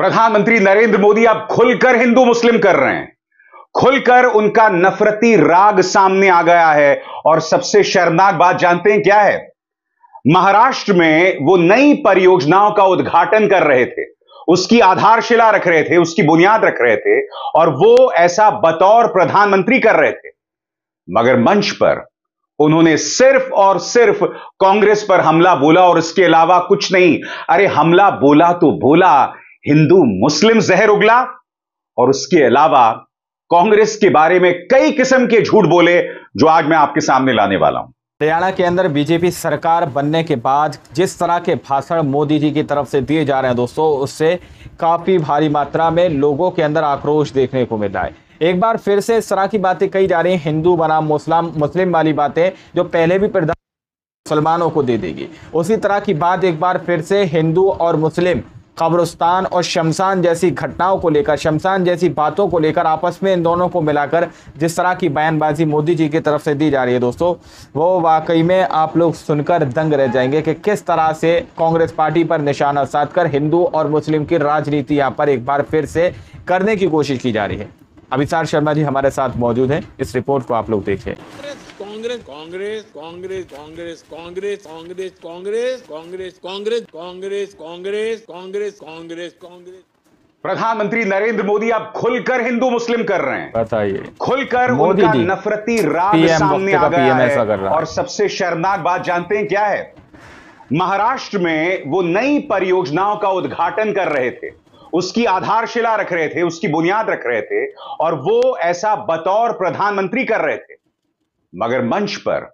प्रधानमंत्री नरेंद्र मोदी अब खुलकर हिंदू मुस्लिम कर रहे हैं खुलकर उनका नफरती राग सामने आ गया है और सबसे शर्मनाक बात जानते हैं क्या है महाराष्ट्र में वो नई परियोजनाओं का उद्घाटन कर रहे थे उसकी आधारशिला रख रहे थे उसकी बुनियाद रख रहे थे और वो ऐसा बतौर प्रधानमंत्री कर रहे थे मगर मंच पर उन्होंने सिर्फ और सिर्फ कांग्रेस पर हमला बोला और इसके अलावा कुछ नहीं अरे हमला बोला तो बोला हिंदू मुस्लिम जहर उगला और उसके अलावा कांग्रेस के बारे में कई किस्म के झूठ बोले जो आज मैं आपके सामने लाने वाला हूं हरियाणा के अंदर बीजेपी सरकार बनने के बाद जिस तरह के भाषण मोदी जी की तरफ से दिए जा रहे हैं दोस्तों उससे काफ़ी भारी मात्रा में लोगों के अंदर आक्रोश देखने को मिला है एक बार फिर से इस तरह की बातें कही जा रही हैं हिंदू बनाम मुस्लिम मुस्लिम वाली बातें जो पहले भी प्रधान मुसलमानों को दे देगी उसी तरह की बात एक बार फिर से हिंदू और मुस्लिम कब्रस्तान और शमशान जैसी घटनाओं को लेकर शमशान जैसी बातों को लेकर आपस में इन दोनों को मिलाकर जिस तरह की बयानबाजी मोदी जी की तरफ से दी जा रही है दोस्तों वो वाकई में आप लोग सुनकर दंग रह जाएंगे कि किस तरह से कांग्रेस पार्टी पर निशाना साधकर हिंदू और मुस्लिम की राजनीति यहाँ पर एक बार फिर से करने की कोशिश की जा रही है अभिसार शर्मा जी हमारे साथ मौजूद हैं इस रिपोर्ट को आप लोग देखिए कांग्रेस कांग्रेस कांग्रेस कांग्रेस कांग्रेस कांग्रेस कांग्रेस कांग्रेस कांग्रेस कांग्रेस कांग्रेस कांग्रेस कांग्रेस कांग्रेस प्रधानमंत्री नरेंद्र मोदी आप खुलकर हिंदू मुस्लिम कर रहे हैं बताइए खुलकर उनका नफरती राग सामने आ गया है और सबसे शर्मनाक बात जानते हैं क्या है महाराष्ट्र में वो नई परियोजनाओं का उद्घाटन कर रहे थे उसकी आधारशिला रख रहे थे उसकी बुनियाद रख रहे थे और वो ऐसा बतौर प्रधानमंत्री कर रहे थे मगर मंच पर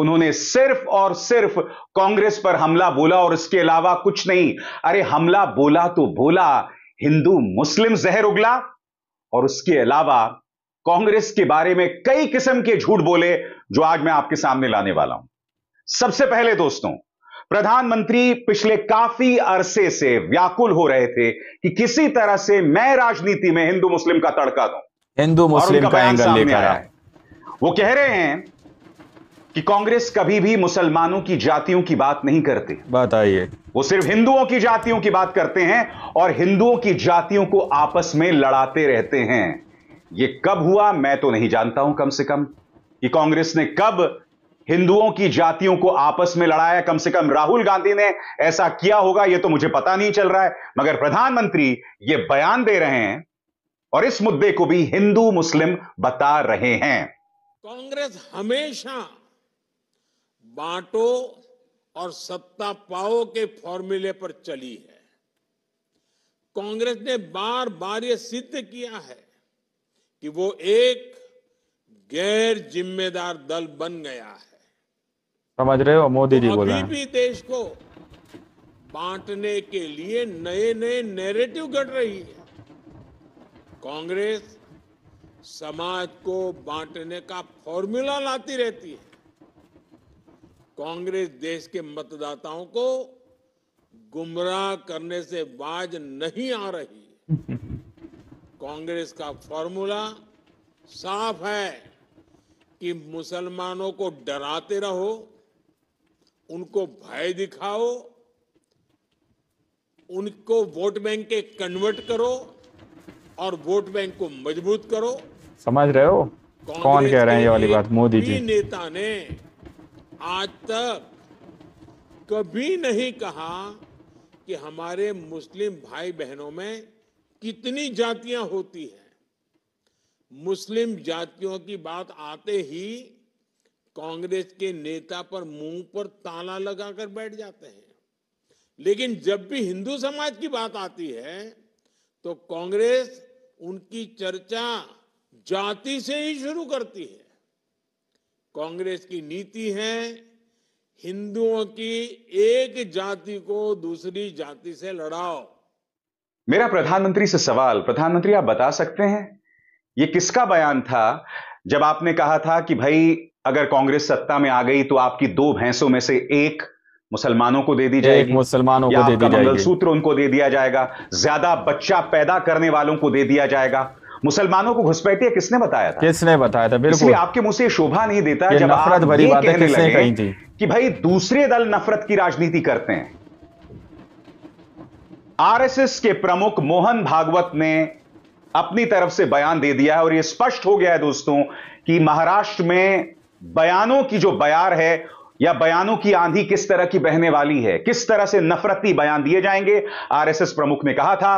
उन्होंने सिर्फ और सिर्फ कांग्रेस पर हमला बोला और इसके अलावा कुछ नहीं अरे हमला बोला तो बोला हिंदू मुस्लिम जहर उगला और उसके अलावा कांग्रेस के बारे में कई किस्म के झूठ बोले जो आज मैं आपके सामने लाने वाला हूं सबसे पहले दोस्तों प्रधानमंत्री पिछले काफी अरसे से व्याकुल हो रहे थे कि किसी तरह से मैं राजनीति में हिंदू मुस्लिम का तड़का दूं हिंदू मुस्लिम का एंगल लेकर आया है वो कह रहे हैं कि कांग्रेस कभी भी मुसलमानों की जातियों की बात नहीं करते है वो सिर्फ हिंदुओं की जातियों की बात करते हैं और हिंदुओं की जातियों को आपस में लड़ाते रहते हैं ये कब हुआ मैं तो नहीं जानता हूं कम से कम कि कांग्रेस ने कब हिंदुओं की जातियों को आपस में लड़ाया कम से कम राहुल गांधी ने ऐसा किया होगा यह तो मुझे पता नहीं चल रहा है मगर प्रधानमंत्री ये बयान दे रहे हैं और इस मुद्दे को भी हिंदू मुस्लिम बता रहे हैं कांग्रेस हमेशा बांटो और सत्ता पाओ के फॉर्मूले पर चली है कांग्रेस ने बार बार ये सिद्ध किया है कि वो एक गैर जिम्मेदार दल बन गया है समझ रहे हो मोदी जी तो भी देश को बांटने के लिए नए नए नैरेटिव घट रही है कांग्रेस समाज को बांटने का फॉर्मूला लाती रहती है कांग्रेस देश के मतदाताओं को गुमराह करने से बाज नहीं आ रही कांग्रेस का फॉर्मूला साफ है कि मुसलमानों को डराते रहो उनको भय दिखाओ उनको वोट बैंक के कन्वर्ट करो और वोट बैंक को मजबूत करो समझ रहे हो कौन कह रहे हैं ये वाली बात मोदी जी नेता ने आज तक कभी नहीं कहा कि हमारे मुस्लिम भाई बहनों में कितनी जातियां होती है मुस्लिम जातियों की बात आते ही कांग्रेस के नेता पर मुंह पर ताला लगाकर बैठ जाते हैं लेकिन जब भी हिंदू समाज की बात आती है तो कांग्रेस उनकी चर्चा जाति से ही शुरू करती है कांग्रेस की नीति है हिंदुओं की एक जाति को दूसरी जाति से लड़ाओ मेरा प्रधानमंत्री से सवाल प्रधानमंत्री आप बता सकते हैं ये किसका बयान था जब आपने कहा था कि भाई अगर कांग्रेस सत्ता में आ गई तो आपकी दो भैंसों में से एक मुसलमानों को दे दी जाएगी मुसलमानों को दे दी सूत्र उनको दे दिया जाएगा ज्यादा बच्चा पैदा करने वालों को दे दिया जाएगा मुसलमानों को घुसपैठिया किसने बताया था किसने बताया था बिल्कुल आपके मुंह से शोभा नहीं देता जब नफरत भरी कहने लगे कहीं थी कि भाई दूसरे दल नफरत की राजनीति करते हैं आरएसएस के प्रमुख मोहन भागवत ने अपनी तरफ से बयान दे दिया है और यह स्पष्ट हो गया है दोस्तों कि महाराष्ट्र में बयानों की जो बयार है या बयानों की आंधी किस तरह की बहने वाली है किस तरह से नफरती बयान दिए जाएंगे आरएसएस प्रमुख ने कहा था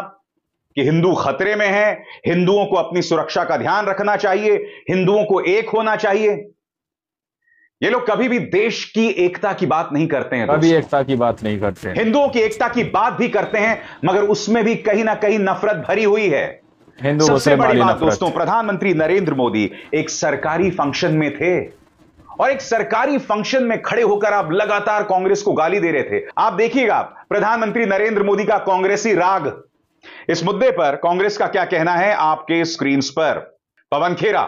कि हिंदू खतरे में हैं हिंदुओं को अपनी सुरक्षा का ध्यान रखना चाहिए हिंदुओं को एक होना चाहिए ये लोग कभी भी देश की एकता की बात नहीं करते हैं कभी एकता की बात नहीं करते हैं हिंदुओं की एकता की बात भी करते हैं मगर उसमें भी कहीं ना कहीं नफरत भरी हुई है हिंदुओं सबसे बड़ी बात दोस्तों प्रधानमंत्री नरेंद्र मोदी एक सरकारी फंक्शन में थे और एक सरकारी फंक्शन में खड़े होकर आप लगातार कांग्रेस को गाली दे रहे थे आप देखिएगा प्रधानमंत्री नरेंद्र मोदी का कांग्रेसी राग इस मुद्दे पर कांग्रेस का क्या कहना है आपके स्क्रीन पर पवन खेरा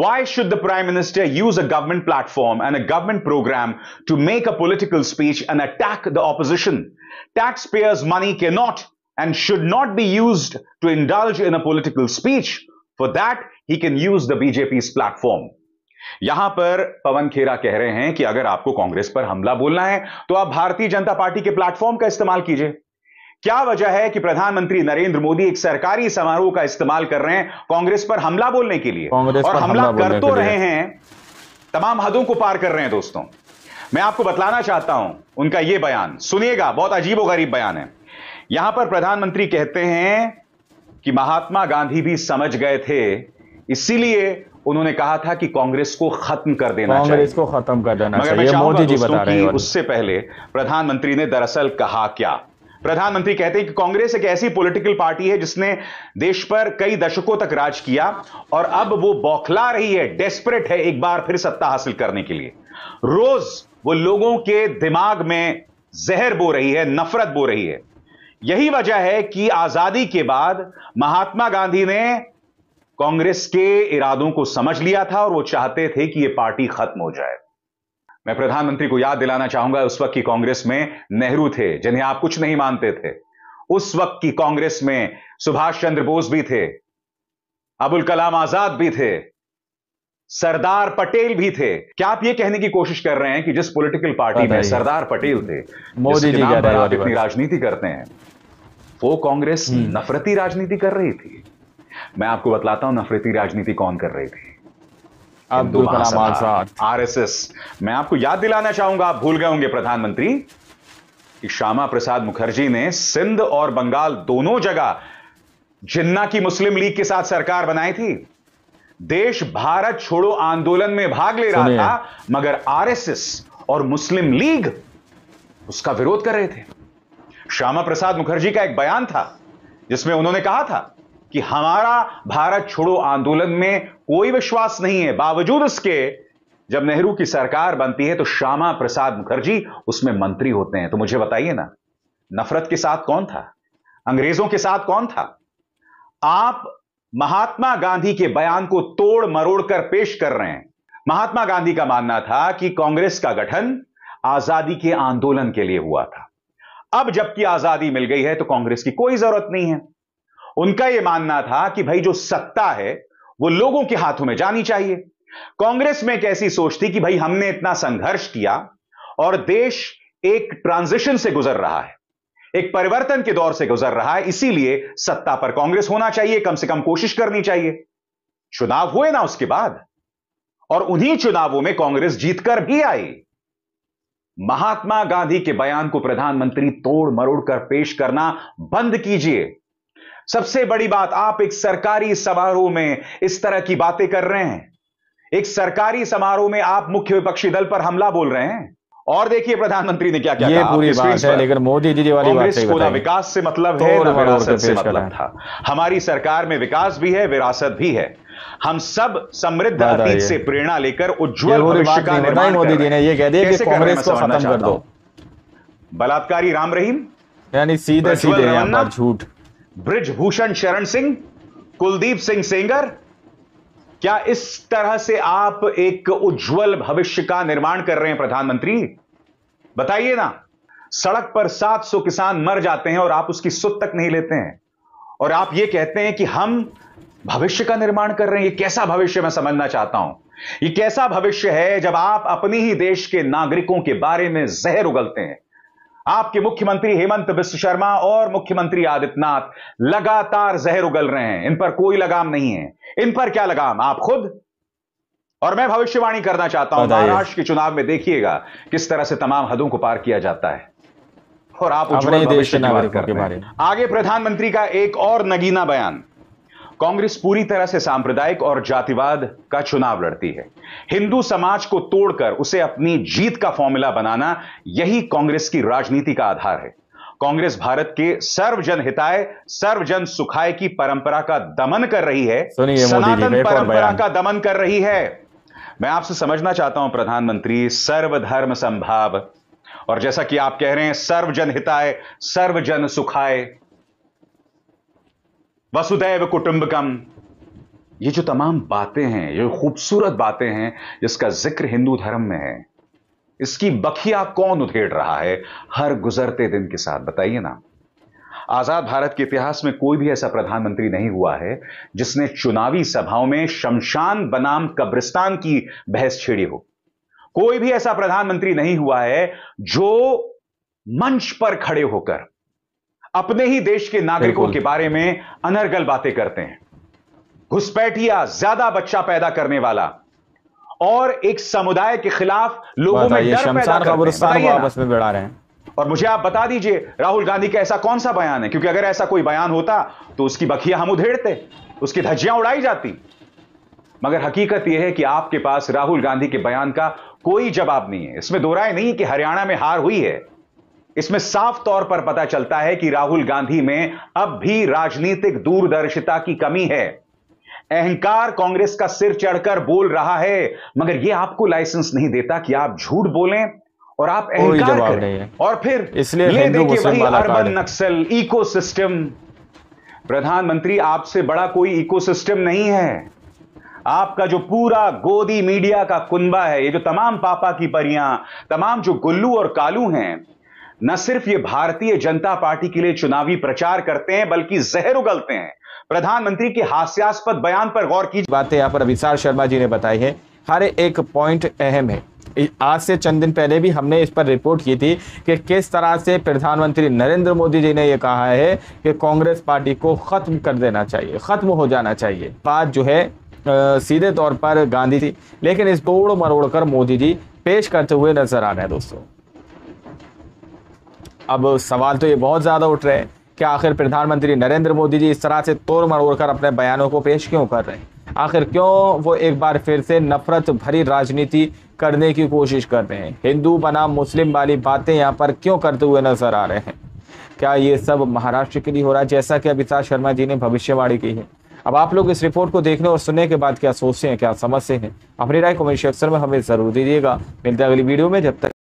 Why should the Prime Minister use a government platform and a government program to make a political speech and attack the opposition? Taxpayers' money cannot and should not be used to indulge in a political speech. For that, he can use the BJP's platform. यहां पर पवन खेरा कह रहे हैं कि अगर आपको कांग्रेस पर हमला बोलना है तो आप भारतीय जनता पार्टी के प्लेटफॉर्म का इस्तेमाल कीजिए क्या वजह है कि प्रधानमंत्री नरेंद्र मोदी एक सरकारी समारोह का इस्तेमाल कर रहे हैं कांग्रेस पर हमला बोलने के लिए और हमला, हमला कर तो रहे हैं तमाम हदों को पार कर रहे हैं दोस्तों मैं आपको बतलाना चाहता हूं उनका यह बयान सुनिएगा बहुत अजीबो गरीब बयान है यहां पर प्रधानमंत्री कहते हैं कि महात्मा गांधी भी समझ गए थे इसीलिए उन्होंने कहा था कि कांग्रेस को खत्म कर देना कांग्रेस चाहिए कांग्रेस को खत्म कर देना मगर चाहिए मोदी जी बता रहे हैं उससे पहले प्रधानमंत्री ने दरअसल कहा क्या प्रधानमंत्री कहते हैं कि कांग्रेस एक ऐसी पॉलिटिकल पार्टी है जिसने देश पर कई दशकों तक राज किया और अब वो बौखला रही है डेस्परेट है एक बार फिर सत्ता हासिल करने के लिए रोज वो लोगों के दिमाग में जहर बो रही है नफरत बो रही है यही वजह है कि आजादी के बाद महात्मा गांधी ने कांग्रेस के इरादों को समझ लिया था और वो चाहते थे कि ये पार्टी खत्म हो जाए मैं प्रधानमंत्री को याद दिलाना चाहूंगा उस वक्त की कांग्रेस में नेहरू थे जिन्हें आप कुछ नहीं मानते थे उस वक्त की कांग्रेस में सुभाष चंद्र बोस भी थे अबुल कलाम आजाद भी थे सरदार पटेल भी थे क्या आप ये कहने की कोशिश कर रहे हैं कि जिस पॉलिटिकल पार्टी में सरदार पटेल थे मोदी जी आप इतनी राजनीति करते हैं वो कांग्रेस हम्म। नफरती राजनीति कर रही थी मैं आपको बतलाता हूं नफरती राजनीति कौन कर रही थी अब्दुल कलाम आजाद आरएसएस मैं आपको याद दिलाना चाहूंगा आप भूल गए होंगे प्रधानमंत्री कि श्यामा प्रसाद मुखर्जी ने सिंध और बंगाल दोनों जगह जिन्ना की मुस्लिम लीग के साथ सरकार बनाई थी देश भारत छोड़ो आंदोलन में भाग ले रहा था मगर आरएसएस और मुस्लिम लीग उसका विरोध कर रहे थे श्यामा प्रसाद मुखर्जी का एक बयान था जिसमें उन्होंने कहा था कि हमारा भारत छोड़ो आंदोलन में कोई विश्वास नहीं है बावजूद इसके जब नेहरू की सरकार बनती है तो श्यामा प्रसाद मुखर्जी उसमें मंत्री होते हैं तो मुझे बताइए ना नफरत के साथ कौन था अंग्रेजों के साथ कौन था आप महात्मा गांधी के बयान को तोड़ मरोड़ कर पेश कर रहे हैं महात्मा गांधी का मानना था कि कांग्रेस का गठन आजादी के आंदोलन के लिए हुआ था अब जबकि आजादी मिल गई है तो कांग्रेस की कोई जरूरत नहीं है उनका यह मानना था कि भाई जो सत्ता है वो लोगों के हाथों में जानी चाहिए कांग्रेस में एक ऐसी सोच थी कि भाई हमने इतना संघर्ष किया और देश एक ट्रांजिशन से गुजर रहा है एक परिवर्तन के दौर से गुजर रहा है इसीलिए सत्ता पर कांग्रेस होना चाहिए कम से कम कोशिश करनी चाहिए चुनाव हुए ना उसके बाद और उन्हीं चुनावों में कांग्रेस जीतकर भी आई महात्मा गांधी के बयान को प्रधानमंत्री तोड़ मरोड़ कर पेश करना बंद कीजिए सबसे बड़ी बात आप एक सरकारी समारोह में इस तरह की बातें कर रहे हैं एक सरकारी समारोह में आप मुख्य विपक्षी दल पर हमला बोल रहे हैं और देखिए प्रधानमंत्री ने क्या किया पूरी बात है लेकिन मोदी जी वाली बात को ना विकास से मतलब है ना विरासत से मतलब था हमारी सरकार में विकास भी है विरासत भी है हम सब समृद्ध अतीत से प्रेरणा लेकर उज्जवल भविष्य का निर्माण मोदी जी ने यह कह दिया कि कांग्रेस को खत्म कर दो बलात्कारी राम रहीम यानी सीधे सीधे झूठ ब्रिजभूषण शरण सिंह कुलदीप सिंह सेंगर क्या इस तरह से आप एक उज्जवल भविष्य का निर्माण कर रहे हैं प्रधानमंत्री बताइए ना सड़क पर 700 किसान मर जाते हैं और आप उसकी सुध तक नहीं लेते हैं और आप यह कहते हैं कि हम भविष्य का निर्माण कर रहे हैं ये कैसा भविष्य मैं समझना चाहता हूं ये कैसा भविष्य है जब आप अपने ही देश के नागरिकों के बारे में जहर उगलते हैं आपके मुख्यमंत्री हेमंत बिश्व शर्मा और मुख्यमंत्री आदित्यनाथ लगातार जहर उगल रहे हैं इन पर कोई लगाम नहीं है इन पर क्या लगाम आप खुद और मैं भविष्यवाणी करना चाहता हूं महाराष्ट्र के चुनाव में देखिएगा किस तरह से तमाम हदों को पार किया जाता है और आप उज्जवल भविष्य की बात करते हैं आगे प्रधानमंत्री का एक और नगीना बयान कांग्रेस पूरी तरह से सांप्रदायिक और जातिवाद का चुनाव लड़ती है हिंदू समाज को तोड़कर उसे अपनी जीत का फॉर्मूला बनाना यही कांग्रेस की राजनीति का आधार है कांग्रेस भारत के सर्वजन हिताय सर्वजन सुखाय की परंपरा का दमन कर रही है सनातन परंपरा का दमन कर रही है मैं आपसे समझना चाहता हूं प्रधानमंत्री सर्वधर्म संभाव और जैसा कि आप कह रहे हैं सर्वजन हिताय सर्वजन सुखाय वसुदैव कुटुंबकम ये जो तमाम बातें हैं ये खूबसूरत बातें हैं जिसका जिक्र हिंदू धर्म में है इसकी बखिया कौन उधेड़ रहा है हर गुजरते दिन के साथ बताइए ना आजाद भारत के इतिहास में कोई भी ऐसा प्रधानमंत्री नहीं हुआ है जिसने चुनावी सभाओं में शमशान बनाम कब्रिस्तान की बहस छेड़ी हो कोई भी ऐसा प्रधानमंत्री नहीं हुआ है जो मंच पर खड़े होकर अपने ही देश के नागरिकों के बारे में अनर्गल बातें करते हैं घुसपैठिया ज्यादा बच्चा पैदा करने वाला और एक समुदाय के खिलाफ लोगों में डर पैदा कब्रिस्तान आपस में रहे हैं और मुझे आप बता दीजिए राहुल गांधी का ऐसा कौन सा बयान है क्योंकि अगर ऐसा कोई बयान होता तो उसकी बखिया हम उधेड़ते उसकी धज्जियां उड़ाई जाती मगर हकीकत यह है कि आपके पास राहुल गांधी के बयान का कोई जवाब नहीं है इसमें दो राय नहीं कि हरियाणा में हार हुई है इसमें साफ तौर पर पता चलता है कि राहुल गांधी में अब भी राजनीतिक दूरदर्शिता की कमी है अहंकार कांग्रेस का सिर चढ़कर बोल रहा है मगर यह आपको लाइसेंस नहीं देता कि आप झूठ बोलें और आप अहंकार और फिर इसलिए ये देखिए अर्बन नक्सल इकोसिस्टम प्रधानमंत्री आपसे बड़ा कोई इकोसिस्टम नहीं है आपका जो पूरा गोदी मीडिया का कुंबा है ये जो तमाम पापा की परियां तमाम जो गुल्लू और कालू हैं न सिर्फ ये भारतीय जनता पार्टी के लिए चुनावी प्रचार करते हैं बल्कि जहर उगलते हैं प्रधानमंत्री के हास्यास्पद बयान पर गौर कीजिए बातें यहां पर अभिसार शर्मा जी ने बताई है हर एक पॉइंट अहम है आज से चंद दिन पहले भी हमने इस पर रिपोर्ट की थी कि किस तरह से प्रधानमंत्री नरेंद्र मोदी जी ने यह कहा है कि कांग्रेस पार्टी को ख़त्म कर देना चाहिए ख़त्म हो जाना चाहिए बात जो है आ, सीधे तौर पर गांधी जी लेकिन इस तोड़ मरोड़ कर मोदी जी पेश करते हुए नजर आ रहे हैं दोस्तों अब सवाल तो ये बहुत ज़्यादा उठ रहे हैं कि आखिर प्रधानमंत्री नरेंद्र मोदी जी इस तरह से तोड़ मरोड़ कर अपने बयानों को पेश क्यों कर रहे हैं आखिर क्यों वो एक बार फिर से नफरत भरी राजनीति करने की कोशिश कर रहे हैं हिंदू बनाम मुस्लिम वाली बातें यहाँ पर क्यों करते हुए नजर आ रहे हैं क्या ये सब महाराष्ट्र के लिए हो रहा है जैसा कि अमिताभ शर्मा जी ने भविष्यवाणी की है अब आप लोग इस रिपोर्ट को देखने और सुनने के बाद क्या सोचते हैं क्या समझते हैं अपनी राय कमेंट सेक्शन में हमें जरूर दीजिएगा मिलते हैं अगली वीडियो में जब तक